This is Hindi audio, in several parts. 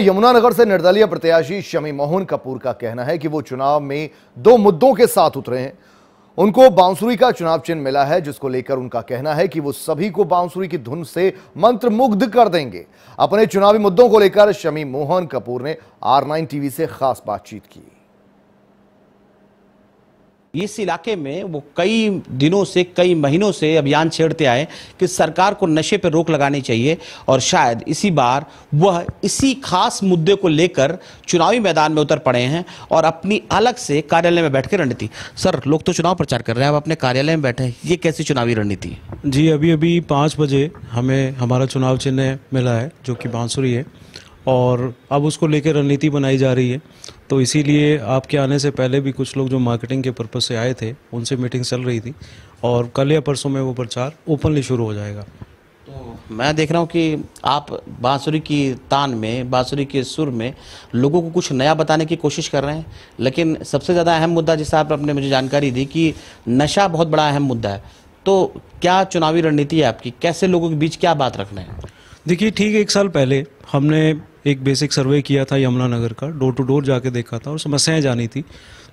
यमुनानगर से निर्दलीय प्रत्याशी शमी मोहन कपूर का कहना है कि वो चुनाव में दो मुद्दों के साथ उतरे हैं उनको बांसुरी का चुनाव चिन्ह मिला है जिसको लेकर उनका कहना है कि वो सभी को बांसुरी की धुन से मंत्र मुग्ध कर देंगे अपने चुनावी मुद्दों को लेकर शमी मोहन कपूर ने आर नाइन टीवी से खास बातचीत की इस इलाके में वो कई दिनों से कई महीनों से अभियान छेड़ते आए कि सरकार को नशे पर रोक लगानी चाहिए और शायद इसी बार वह इसी खास मुद्दे को लेकर चुनावी मैदान में उतर पड़े हैं और अपनी अलग से कार्यालय में बैठ के रणनीति सर लोग तो चुनाव प्रचार कर रहे हैं अब अपने कार्यालय में बैठे ये कैसी चुनावी रणनीति जी अभी अभी पाँच बजे हमें हमारा चुनाव चिन्ह मिला है जो कि बांसुरी है और अब उसको लेकर रणनीति बनाई जा रही है तो इसीलिए आपके आने से पहले भी कुछ लोग जो मार्केटिंग के पर्पज़ से आए थे उनसे मीटिंग चल रही थी और कल या परसों में वो प्रचार ओपनली शुरू हो जाएगा तो मैं देख रहा हूँ कि आप बांसुरी की तान में बांसुरी के सुर में लोगों को कुछ नया बताने की कोशिश कर रहे हैं लेकिन सबसे ज़्यादा अहम मुद्दा जिस आप आपने मुझे जानकारी दी कि नशा बहुत बड़ा अहम मुद्दा है तो क्या चुनावी रणनीति है आपकी कैसे लोगों के बीच क्या बात रखना है देखिए ठीक एक साल पहले हमने एक बेसिक सर्वे किया था यमुनानगर का डोर टू डोर जाके देखा था और समस्याएं जानी थी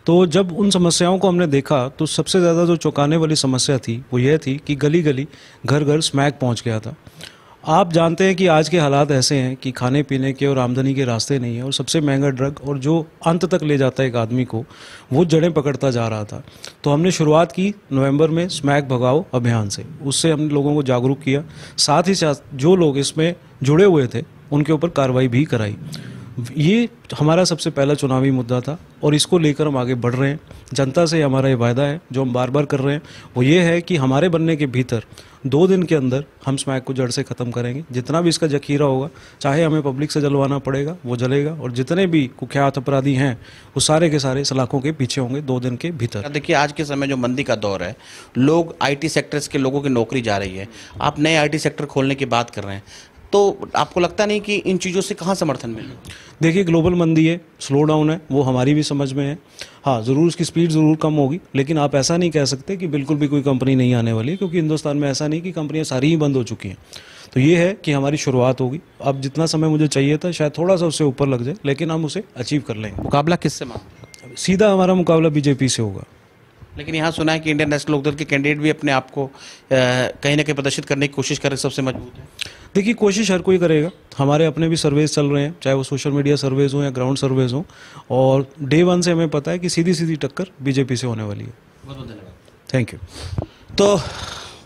तो जब उन समस्याओं को हमने देखा तो सबसे ज़्यादा जो चौंकाने वाली समस्या थी वो यह थी कि गली गली घर घर स्मैक पहुंच गया था आप जानते हैं कि आज के हालात ऐसे हैं कि खाने पीने के और आमदनी के रास्ते नहीं हैं और सबसे महंगा ड्रग और जो अंत तक ले जाता है एक आदमी को वो जड़ें पकड़ता जा रहा था तो हमने शुरुआत की नवंबर में स्मैक भगाओ अभियान से उससे हमने लोगों को जागरूक किया साथ ही साथ जो लोग इसमें जुड़े हुए थे उनके ऊपर कार्रवाई भी कराई ये हमारा सबसे पहला चुनावी मुद्दा था और इसको लेकर हम आगे बढ़ रहे हैं जनता से हमारा ये वायदा है जो हम बार बार कर रहे हैं वो ये है कि हमारे बनने के भीतर दो दिन के अंदर हम स्मैक को जड़ से ख़त्म करेंगे जितना भी इसका जखीरा होगा चाहे हमें पब्लिक से जलवाना पड़ेगा वो जलेगा और जितने भी कुख्यात अपराधी हैं वो सारे के सारे सलाखों के पीछे होंगे दो दिन के भीतर देखिए आज के समय जो मंदी का दौर है लोग आईटी सेक्टर्स के लोगों की नौकरी जा रही है आप नए आईटी सेक्टर खोलने की बात कर रहे हैं तो आपको लगता नहीं कि इन चीज़ों से कहाँ समर्थन मिले देखिए ग्लोबल मंदी है स्लो डाउन है वो हमारी भी समझ में है हाँ ज़रूर उसकी स्पीड ज़रूर कम होगी लेकिन आप ऐसा नहीं कह सकते कि बिल्कुल भी कोई कंपनी नहीं आने वाली क्योंकि हिंदुस्तान में ऐसा नहीं कि कंपनियाँ सारी ही बंद हो चुकी हैं तो ये है कि हमारी शुरुआत होगी अब जितना समय मुझे चाहिए था शायद थोड़ा सा उससे ऊपर लग जाए लेकिन हम उसे अचीव कर लेंगे मुकाबला किससे मांग सीधा हमारा मुकाबला बीजेपी से होगा लेकिन यहाँ सुना है कि इंडियन नेशनल लोकदल के कैंडिडेट भी अपने आप को कहीं ना कहीं प्रदर्शित करने की कोशिश कर रहे सबसे मजबूत है देखिए कोशिश हर कोई करेगा हमारे अपने भी सर्वेज चल रहे हैं चाहे वो सोशल मीडिया सर्वेज हों या ग्राउंड सर्वेज हों और डे वन से हमें पता है कि सीधी सीधी टक्कर बीजेपी से होने वाली है बहुत बहुत धन्यवाद थैंक यू तो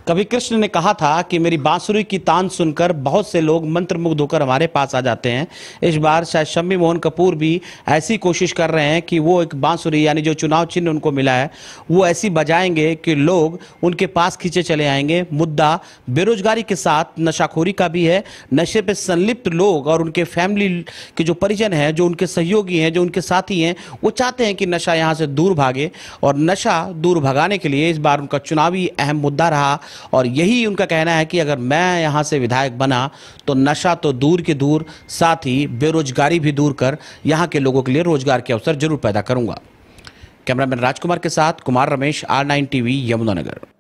कभी कृष्ण ने कहा था कि मेरी बांसुरी की तान सुनकर बहुत से लोग मंत्रमुग्ध होकर हमारे पास आ जाते हैं इस बार शायद शम्मी मोहन कपूर भी ऐसी कोशिश कर रहे हैं कि वो एक बांसुरी यानी जो चुनाव चिन्ह उनको मिला है वो ऐसी बजाएंगे कि लोग उनके पास खींचे चले आएंगे मुद्दा बेरोजगारी के साथ नशाखोरी का भी है नशे पर संलिप्त लोग और उनके फैमिली के जो परिजन हैं जो उनके सहयोगी हैं जो उनके साथी हैं वो चाहते हैं कि नशा यहाँ से दूर भागे और नशा दूर भगाने के लिए इस बार उनका चुनावी अहम मुद्दा रहा और यही उनका कहना है कि अगर मैं यहाँ से विधायक बना तो नशा तो दूर के दूर साथ ही बेरोजगारी भी दूर कर यहाँ के लोगों के लिए रोजगार के अवसर जरूर पैदा करूँगा कैमरामैन राजकुमार के साथ Kumar Ramesh R nine TV Yamunanagar